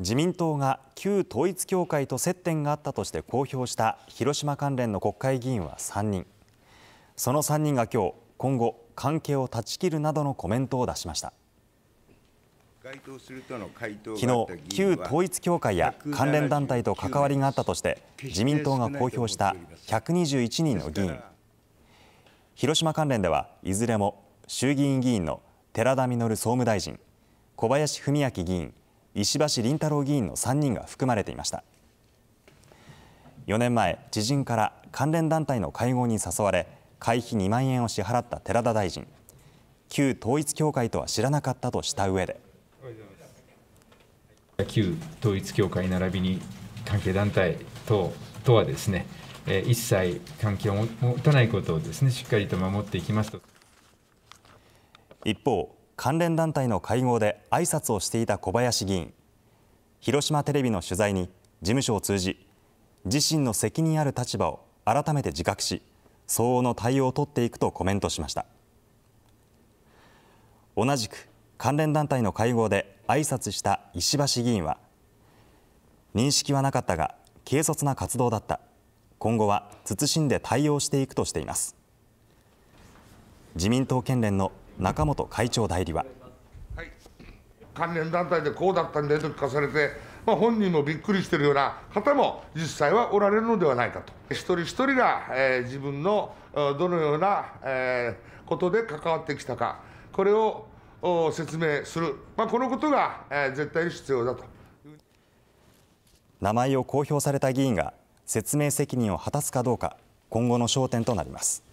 自民党が旧統一教会と接点があったとして公表した広島関連の国会議員は3人その3人が今日今後関係を断ち切るなどのコメントを出しました昨日旧統一教会や関連団体と関わりがあったとして自民党が公表した121人の議員広島関連ではいずれも衆議院議員の寺田稔総務大臣小林文明議員石橋林太郎議員の3人が含まれていました4年前知人から関連団体の会合に誘われ会費2万円を支払った寺田大臣旧統一教会とは知らなかったとした上で旧統一教会並びに関係団体等とはですね一切関係を持たないことをですねしっかりと守っていきますと一方関連団体の会合で挨拶をしていた小林議員広島テレビの取材に事務所を通じ自身の責任ある立場を改めて自覚し相応の対応を取っていくとコメントしました同じく関連団体の会合で挨拶した石橋議員は認識はなかったが軽率な活動だった今後は慎んで対応していくとしています自民党県連の中本会長代理は。関連団体でこうだったんだと聞かされて、まあ、本人もびっくりしているような方も実際はおられるのではないかと一人一人が、えー、自分のどのような、えー、ことで関わってきたかこれを説明する、まあ、このことが、えー、絶対に必要だと名前を公表された議員が説明責任を果たすかどうか今後の焦点となります。